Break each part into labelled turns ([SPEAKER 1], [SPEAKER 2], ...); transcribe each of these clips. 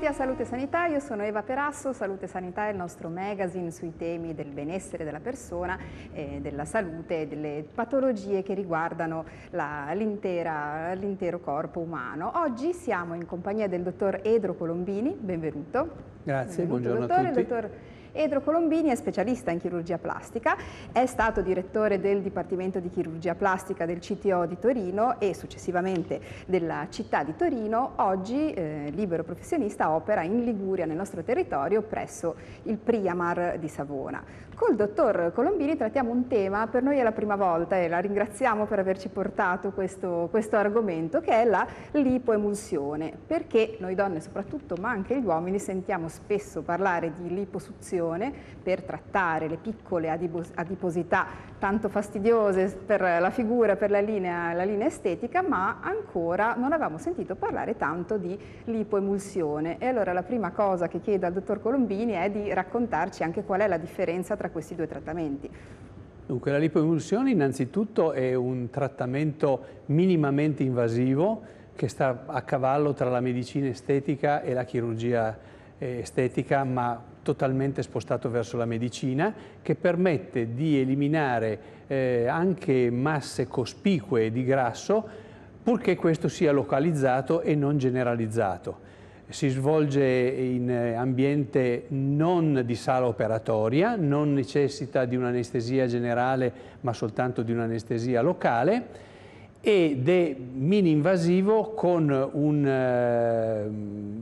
[SPEAKER 1] Benvenuti a Salute Sanità, io sono Eva Perasso, Salute Sanità è il nostro magazine sui temi del benessere della persona, eh, della salute e delle patologie che riguardano l'intero corpo umano. Oggi siamo in compagnia del dottor Edro Colombini, benvenuto.
[SPEAKER 2] Grazie, benvenuto, buongiorno dottore, a tutti. Dottor
[SPEAKER 1] Edro Colombini è specialista in chirurgia plastica, è stato direttore del Dipartimento di Chirurgia Plastica del CTO di Torino e successivamente della città di Torino. Oggi, eh, libero professionista, opera in Liguria, nel nostro territorio, presso il Priamar di Savona. Col dottor Colombini trattiamo un tema, per noi è la prima volta e la ringraziamo per averci portato questo, questo argomento, che è la lipoemulsione, perché noi donne soprattutto, ma anche gli uomini, sentiamo spesso parlare di liposuzione per trattare le piccole adiposità tanto fastidiose per la figura, per la linea, la linea estetica, ma ancora non avevamo sentito parlare tanto di lipoemulsione. E allora la prima cosa che chiedo al dottor Colombini è di raccontarci anche qual è la differenza tra tra questi due trattamenti?
[SPEAKER 2] Dunque la lipoemulsione innanzitutto è un trattamento minimamente invasivo che sta a cavallo tra la medicina estetica e la chirurgia eh, estetica, ma totalmente spostato verso la medicina, che permette di eliminare eh, anche masse cospicue di grasso, purché questo sia localizzato e non generalizzato si svolge in eh, ambiente non di sala operatoria, non necessita di un'anestesia generale ma soltanto di un'anestesia locale ed è mini-invasivo con un, eh,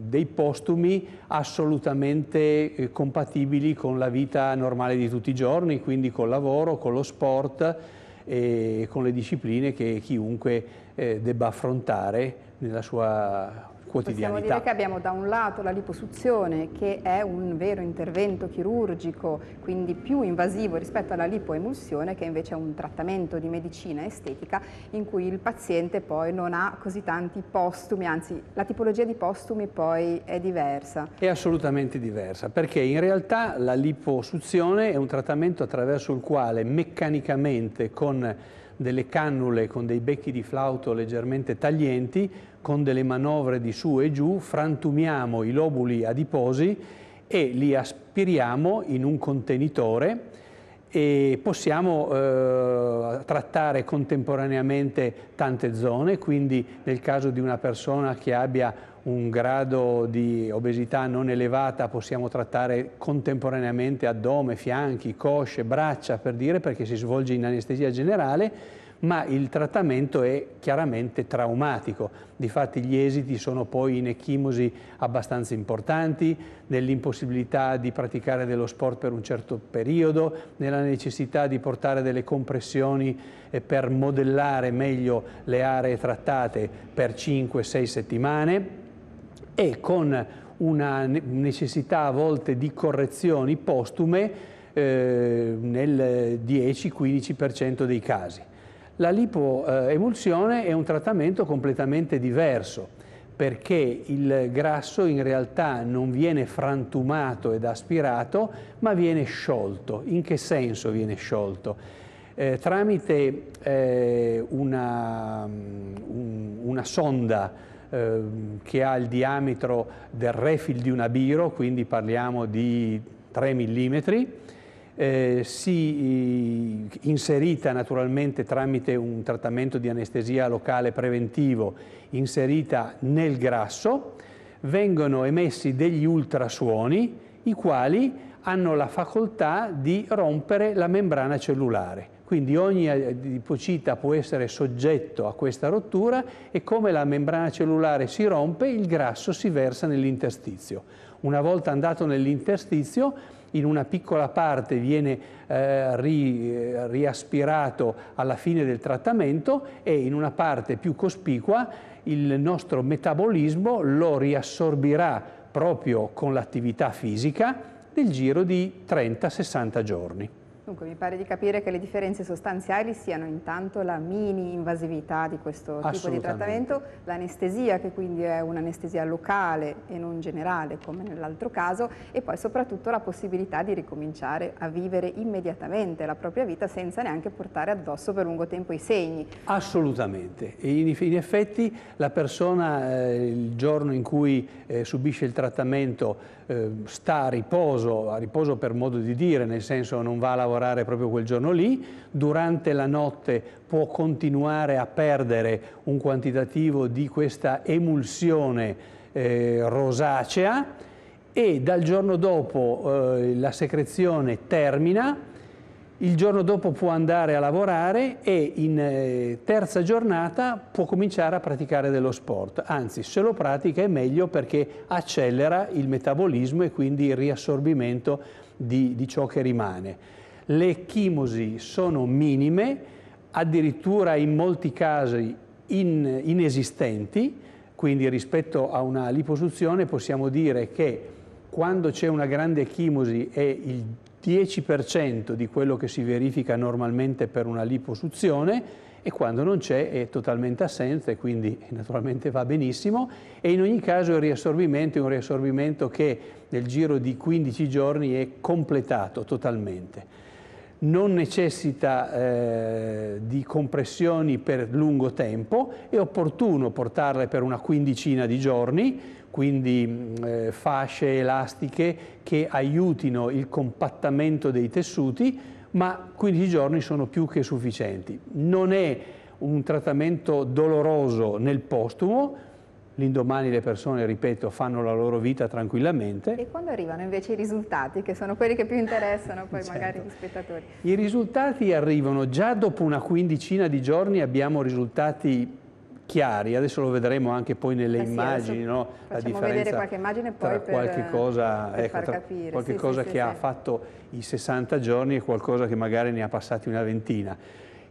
[SPEAKER 2] dei postumi assolutamente eh, compatibili con la vita normale di tutti i giorni, quindi col lavoro, con lo sport e con le discipline che chiunque debba affrontare nella sua quotidianità. Possiamo dire che
[SPEAKER 1] abbiamo da un lato la liposuzione che è un vero intervento chirurgico, quindi più invasivo rispetto alla lipoemulsione che invece è un trattamento di medicina estetica in cui il paziente poi non ha così tanti postumi, anzi la tipologia di postumi poi è diversa.
[SPEAKER 2] È assolutamente diversa perché in realtà la liposuzione è un trattamento attraverso il quale meccanicamente con delle cannule con dei becchi di flauto leggermente taglienti, con delle manovre di su e giù, frantumiamo i lobuli adiposi e li aspiriamo in un contenitore e possiamo eh, trattare contemporaneamente tante zone, quindi nel caso di una persona che abbia un grado di obesità non elevata possiamo trattare contemporaneamente addome, fianchi, cosce, braccia, per dire, perché si svolge in anestesia generale, ma il trattamento è chiaramente traumatico. Difatti gli esiti sono poi in ecchimosi abbastanza importanti, nell'impossibilità di praticare dello sport per un certo periodo, nella necessità di portare delle compressioni eh, per modellare meglio le aree trattate per 5-6 settimane e con una necessità a volte di correzioni postume eh, nel 10-15% dei casi. La lipoemulsione eh, è un trattamento completamente diverso perché il grasso in realtà non viene frantumato ed aspirato, ma viene sciolto. In che senso viene sciolto? Eh, tramite eh, una, um, una sonda Ehm, che ha il diametro del refil di una biro, quindi parliamo di 3 mm, eh, si eh, inserita naturalmente tramite un trattamento di anestesia locale preventivo, inserita nel grasso, vengono emessi degli ultrasuoni, i quali hanno la facoltà di rompere la membrana cellulare. Quindi ogni adipocita eh, può essere soggetto a questa rottura e come la membrana cellulare si rompe, il grasso si versa nell'interstizio. Una volta andato nell'interstizio, in una piccola parte viene eh, ri, eh, riaspirato alla fine del trattamento e in una parte più cospicua il nostro metabolismo lo riassorbirà proprio con l'attività fisica nel giro di 30-60 giorni.
[SPEAKER 1] Dunque mi pare di capire che le differenze sostanziali siano intanto la mini invasività di questo tipo di trattamento, l'anestesia che quindi è un'anestesia locale e non generale come nell'altro caso e poi soprattutto la possibilità di ricominciare a vivere immediatamente la propria vita senza neanche portare addosso per lungo tempo i segni.
[SPEAKER 2] Assolutamente, e in effetti la persona eh, il giorno in cui eh, subisce il trattamento eh, sta a riposo, a riposo per modo di dire, nel senso non va a lavorare lavorare proprio quel giorno lì, durante la notte può continuare a perdere un quantitativo di questa emulsione eh, rosacea e dal giorno dopo eh, la secrezione termina, il giorno dopo può andare a lavorare e in eh, terza giornata può cominciare a praticare dello sport. Anzi, se lo pratica è meglio perché accelera il metabolismo e quindi il riassorbimento di, di ciò che rimane le chimosi sono minime, addirittura in molti casi in, inesistenti, quindi rispetto a una liposuzione possiamo dire che quando c'è una grande chimosi è il 10% di quello che si verifica normalmente per una liposuzione e quando non c'è è totalmente assente, quindi naturalmente va benissimo e in ogni caso il riassorbimento è un riassorbimento che nel giro di 15 giorni è completato totalmente non necessita eh, di compressioni per lungo tempo, è opportuno portarle per una quindicina di giorni, quindi mm, eh, fasce elastiche che aiutino il compattamento dei tessuti, ma 15 giorni sono più che sufficienti. Non è un trattamento doloroso nel postumo, l'indomani le persone, ripeto, fanno la loro vita tranquillamente.
[SPEAKER 1] E quando arrivano invece i risultati, che sono quelli che più interessano poi certo. magari gli spettatori?
[SPEAKER 2] I risultati arrivano già dopo una quindicina di giorni, abbiamo risultati chiari, adesso lo vedremo anche poi nelle eh sì, immagini, no? la differenza vedere qualche
[SPEAKER 1] immagine poi tra per, qualche eh,
[SPEAKER 2] cosa, per ecco, capire. Qualche sì, cosa sì, che ha fatto i 60 giorni e qualcosa che magari ne ha passati una ventina.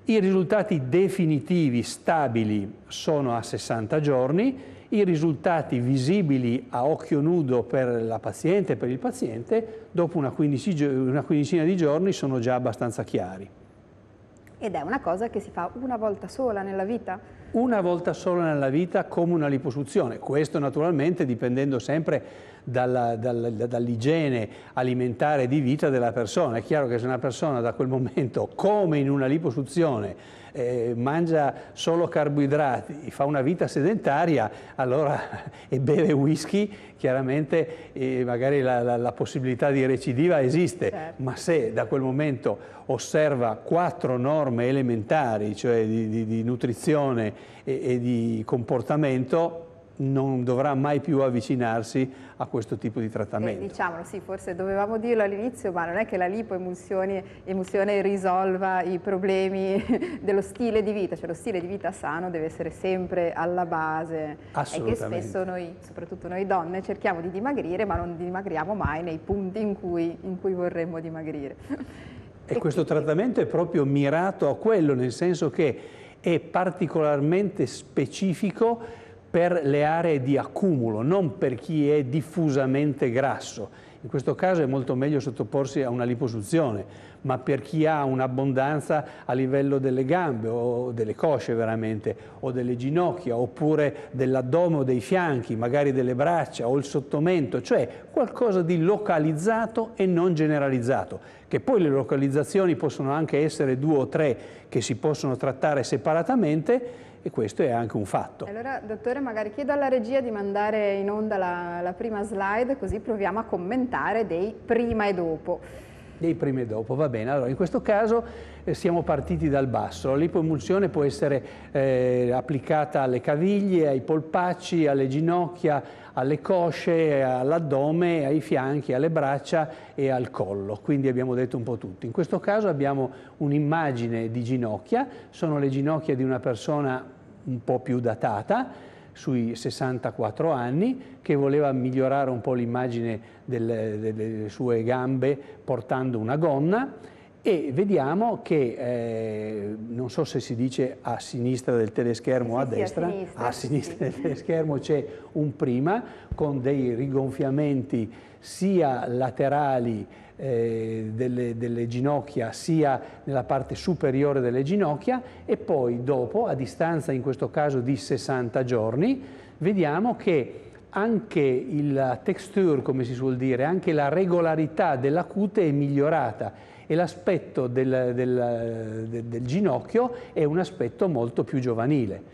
[SPEAKER 2] I risultati definitivi, stabili, sono a 60 giorni, i risultati visibili a occhio nudo per la paziente, e per il paziente, dopo una, una quindicina di giorni sono già abbastanza chiari.
[SPEAKER 1] Ed è una cosa che si fa una volta sola nella vita?
[SPEAKER 2] Una volta sola nella vita come una liposuzione. Questo naturalmente dipendendo sempre dall'igiene dall alimentare di vita della persona. È chiaro che se una persona da quel momento, come in una liposuzione, eh, mangia solo carboidrati, fa una vita sedentaria allora, e beve whisky, chiaramente eh, magari la, la, la, possibilità di recidiva esiste, certo. ma se da quel momento osserva quattro norme elementari, cioè di, di, di nutrizione e, e di comportamento, non dovrà mai più avvicinarsi a questo tipo di trattamento. Eh,
[SPEAKER 1] diciamolo, sì, forse dovevamo dirlo all'inizio, ma non è che la lipoemulsione risolva i problemi dello stile di vita, cioè lo stile di vita sano deve essere sempre alla base. Assolutamente. E che spesso noi, soprattutto noi donne, cerchiamo di dimagrire, ma non dimagriamo mai nei punti in cui, in cui vorremmo dimagrire. E,
[SPEAKER 2] e questo quindi... trattamento è proprio mirato a quello, nel senso che è particolarmente specifico per le aree di accumulo, non per chi è diffusamente grasso. In questo caso è molto meglio sottoporsi a una liposuzione, ma per chi ha un'abbondanza a livello delle gambe o delle cosce veramente, o delle ginocchia, oppure dell'addome o dei fianchi, magari delle braccia o il sottomento, cioè qualcosa di localizzato e non generalizzato, che poi le localizzazioni possono anche essere due o tre che si possono trattare separatamente, e questo è anche un fatto.
[SPEAKER 1] Allora, dottore, magari chiedo alla regia di mandare in onda la, la prima slide, così proviamo a commentare dei prima e dopo
[SPEAKER 2] dei primi e dopo, va bene. Allora, in questo caso eh, siamo partiti dal basso. L'ipoemulsione può essere eh, applicata alle caviglie, ai polpacci, alle ginocchia, alle cosce, all'addome, ai fianchi, alle braccia e al collo. Quindi abbiamo detto un po' tutto. In questo caso abbiamo un'immagine di ginocchia, sono le ginocchia di una persona un po' più datata, sui 64 anni, che voleva migliorare un po' l'immagine delle, delle sue gambe portando una gonna e vediamo che, eh, non so se si dice a sinistra del teleschermo o eh sì, a destra, sì, a sinistra, a sinistra sì. del teleschermo c'è un prima con dei rigonfiamenti sia laterali eh, delle, delle, ginocchia sia nella parte superiore delle ginocchia e poi dopo, a distanza in questo caso di 60 giorni, vediamo che anche la texture, come si suol dire, anche la regolarità della cute è migliorata e l'aspetto del, del, del, del ginocchio è un aspetto molto più giovanile.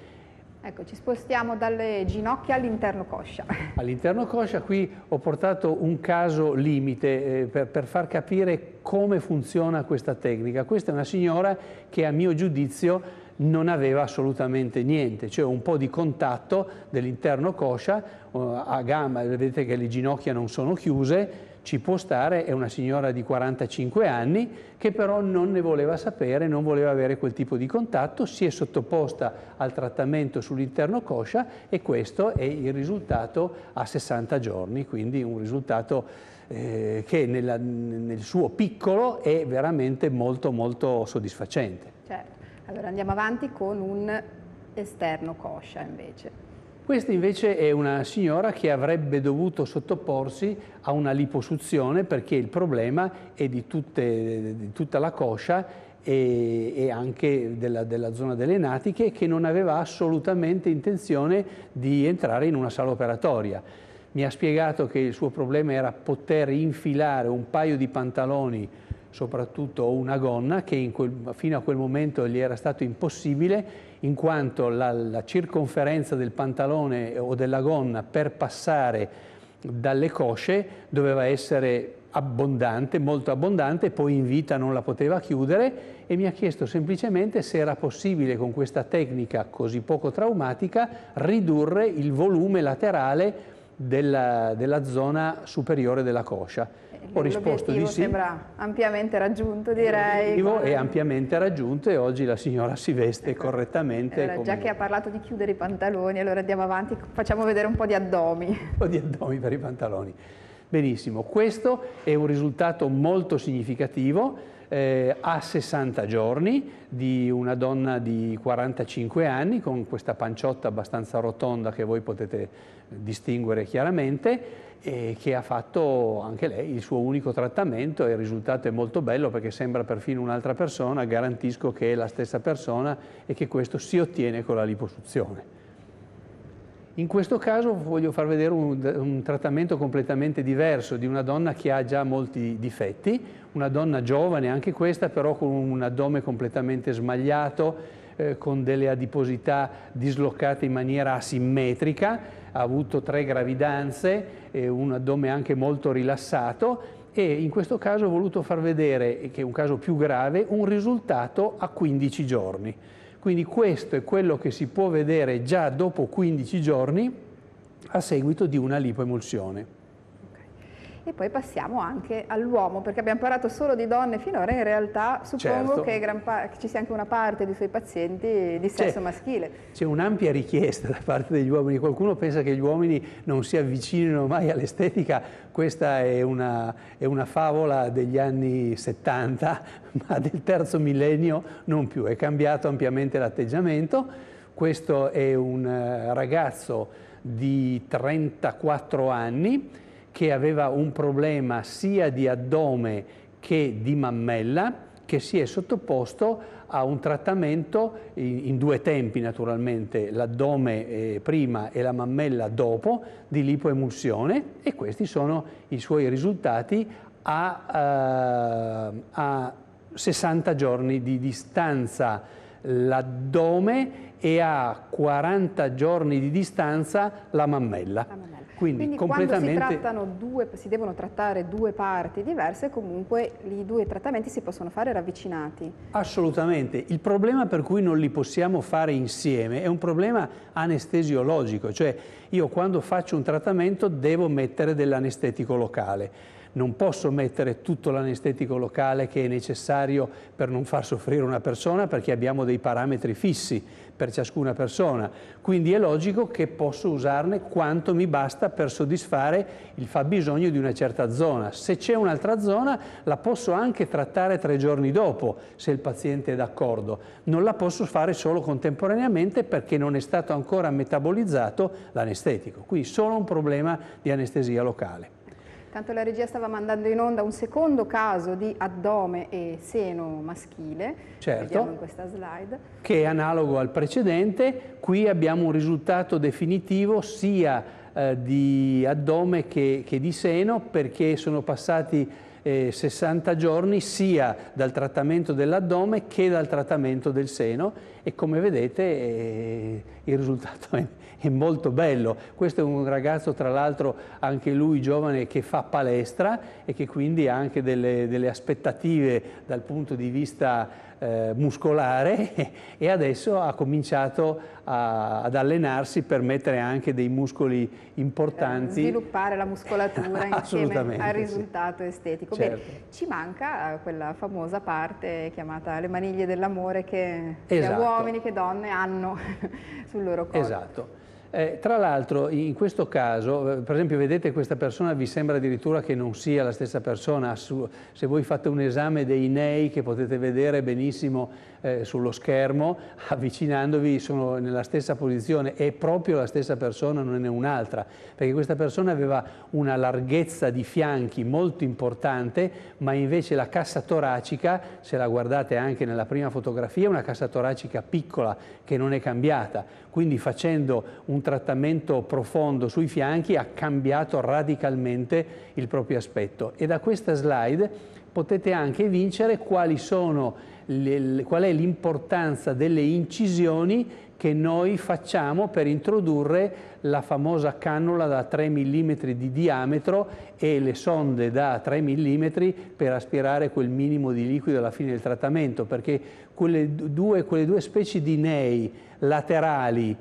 [SPEAKER 1] Ecco, ci spostiamo dalle ginocchia all'interno coscia.
[SPEAKER 2] All'interno coscia qui ho portato un caso limite eh, per, per, far capire come funziona questa tecnica. Questa è una signora che a mio giudizio non aveva assolutamente niente, cioè un po' di contatto dell'interno coscia eh, a gamba, vedete che le ginocchia non sono chiuse, ci può stare, è una signora di 45 anni che però non ne voleva sapere, non voleva avere quel tipo di contatto, si è sottoposta al trattamento sull'interno coscia e questo è il risultato a 60 giorni, quindi un risultato eh, che nella, nel suo piccolo è veramente molto molto soddisfacente.
[SPEAKER 1] Certo, allora andiamo avanti con un esterno coscia invece.
[SPEAKER 2] Questa invece è una signora che avrebbe dovuto sottoporsi a una liposuzione perché il problema è di, tutte, di tutta la coscia e, e anche della, della, zona delle natiche che non aveva assolutamente intenzione di entrare in una sala operatoria. Mi ha spiegato che il suo problema era poter infilare un paio di pantaloni soprattutto una gonna che quel, fino a quel momento gli era stato impossibile in quanto la, la circonferenza del pantalone o della gonna per passare dalle cosce doveva essere abbondante, molto abbondante, poi in vita non la poteva chiudere e mi ha chiesto semplicemente se era possibile con questa tecnica così poco traumatica ridurre il volume laterale della, della zona superiore della coscia. Ho risposto di sì. sembra
[SPEAKER 1] ampiamente raggiunto, direi. L'obiettivo è
[SPEAKER 2] ampiamente raggiunto e oggi la signora si veste ecco. correttamente. Allora, già che ha
[SPEAKER 1] parlato di chiudere i pantaloni, allora andiamo avanti, facciamo vedere un po' di addomi.
[SPEAKER 2] Un po' di addomi per i pantaloni. Benissimo, questo è un risultato molto significativo eh, a 60 giorni di una donna di 45 anni con questa panciotta abbastanza rotonda che voi potete distinguere chiaramente e che ha fatto anche lei il suo unico trattamento e il risultato è molto bello perché sembra perfino un'altra persona, garantisco che è la stessa persona e che questo si ottiene con la liposuzione. In questo caso voglio far vedere un, un, trattamento completamente diverso di una donna che ha già molti difetti, una donna giovane anche questa, però con un addome completamente smagliato, eh, con delle adiposità dislocate in maniera asimmetrica, ha avuto tre gravidanze, eh, un addome anche molto rilassato e in questo caso ho voluto far vedere, che è un caso più grave, un risultato a 15 giorni. Quindi questo è quello che si può vedere già dopo 15 giorni a seguito di una lipoemulsione
[SPEAKER 1] e poi passiamo anche all'uomo, perché abbiamo parlato solo di donne finora, in realtà suppongo certo. che, ci sia anche una parte dei suoi pazienti di sesso maschile.
[SPEAKER 2] C'è un'ampia richiesta da parte degli uomini, qualcuno pensa che gli uomini non si avvicinino mai all'estetica, questa è una, è una favola degli anni 70, ma del terzo millennio non più, è cambiato ampiamente l'atteggiamento. Questo è un eh, ragazzo di 34 anni che aveva un problema sia di addome che di mammella, che si è sottoposto a un trattamento in, due tempi naturalmente, l'addome eh, prima e la mammella dopo, di lipoemulsione e questi sono i suoi risultati a, uh, a 60 giorni di distanza l'addome e a 40 giorni di distanza la mammella. Quindi, Quindi completamente... quando
[SPEAKER 1] si, due, si, devono trattare due parti diverse, comunque i due trattamenti si possono fare ravvicinati.
[SPEAKER 2] Assolutamente. Il problema per cui non li possiamo fare insieme è un problema anestesiologico, cioè io quando faccio un trattamento devo mettere dell'anestetico locale non posso mettere tutto l'anestetico locale che è necessario per non far soffrire una persona perché abbiamo dei parametri fissi per ciascuna persona. Quindi è logico che posso usarne quanto mi basta per soddisfare il fabbisogno di una certa zona. Se c'è un'altra zona la posso anche trattare tre giorni dopo se il paziente è d'accordo. Non la posso fare solo contemporaneamente perché non è stato ancora metabolizzato l'anestetico. Quindi solo un problema di anestesia locale.
[SPEAKER 1] Tanto la regia stava mandando in onda un secondo caso di addome e seno maschile, certo, vediamo in questa slide.
[SPEAKER 2] Che è analogo al precedente, qui abbiamo un risultato definitivo sia eh, di addome che, che di seno perché sono passati eh, 60 giorni sia dal trattamento dell'addome che dal trattamento del seno e come vedete eh, il risultato è, è, molto bello. Questo è un ragazzo tra l'altro anche lui giovane che fa palestra e che quindi ha anche delle, delle aspettative dal punto di vista eh, muscolare e adesso ha cominciato a, ad allenarsi per mettere anche dei muscoli importanti. Eh,
[SPEAKER 1] sviluppare la muscolatura insieme al risultato sì. estetico. Certo. Bene, ci manca eh, quella famosa parte chiamata le maniglie dell'amore che esatto. sia uomini che donne hanno sul loro corpo.
[SPEAKER 2] Esatto. Eh, tra l'altro in questo caso, eh, per esempio vedete questa persona vi sembra addirittura che non sia la stessa persona, se voi fate un esame dei nei che potete vedere benissimo eh, sullo schermo, avvicinandovi sono nella stessa posizione, è proprio la stessa persona, non è un'altra, perché questa persona aveva una larghezza di fianchi molto importante, ma invece la cassa toracica, se la guardate anche nella prima fotografia, è una cassa toracica piccola che non è cambiata, quindi facendo un un trattamento profondo sui fianchi ha cambiato radicalmente il proprio aspetto. E da questa slide potete anche vincere quali sono le, qual è l'importanza delle incisioni che noi facciamo per introdurre la famosa cannula da 3 mm di diametro e le sonde da 3 mm per aspirare quel minimo di liquido alla fine del trattamento, perché quelle due, quelle due specie di nei laterali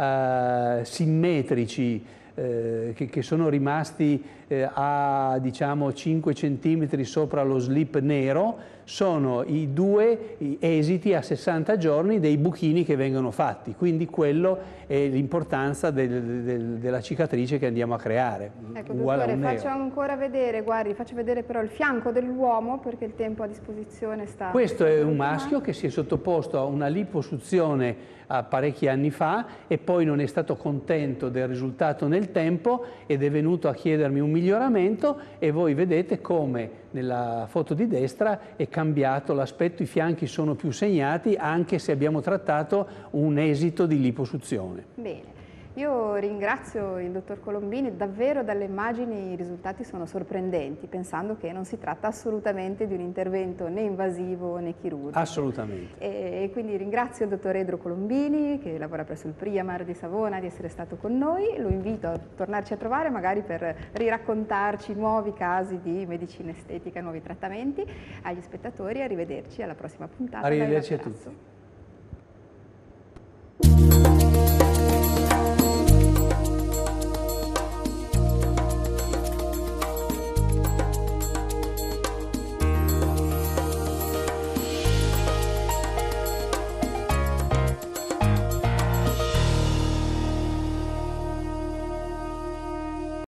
[SPEAKER 2] eh, simmetrici eh, che, che sono rimasti eh, a diciamo 5 cm sopra lo slip nero sono i due esiti a 60 giorni dei buchini che vengono fatti, quindi quello è l'importanza del, del, della cicatrice che andiamo a creare. Ecco, mm, dottore, faccio nero.
[SPEAKER 1] ancora vedere, guardi, faccio vedere però il fianco dell'uomo perché il tempo a disposizione sta... Questo
[SPEAKER 2] è un maschio che si è sottoposto a una liposuzione a parecchi anni fa e poi non è stato contento del risultato nel tempo ed è venuto a chiedermi un miglioramento e voi vedete come nella foto di destra è cambiato l'aspetto, i fianchi sono più segnati anche se abbiamo trattato un esito di liposuzione.
[SPEAKER 1] Bene. Io ringrazio il dottor Colombini, davvero dalle immagini i risultati sono sorprendenti, pensando che non si tratta assolutamente di un intervento né invasivo né chirurgico.
[SPEAKER 2] Assolutamente.
[SPEAKER 1] E, e quindi ringrazio il dottor Edro Colombini che lavora presso il Priamar di Savona di essere stato con noi, lo invito a tornarci a trovare magari per riraccontarci nuovi casi di medicina estetica, nuovi trattamenti. Agli spettatori arrivederci alla prossima puntata. Arrivederci a
[SPEAKER 2] tutti.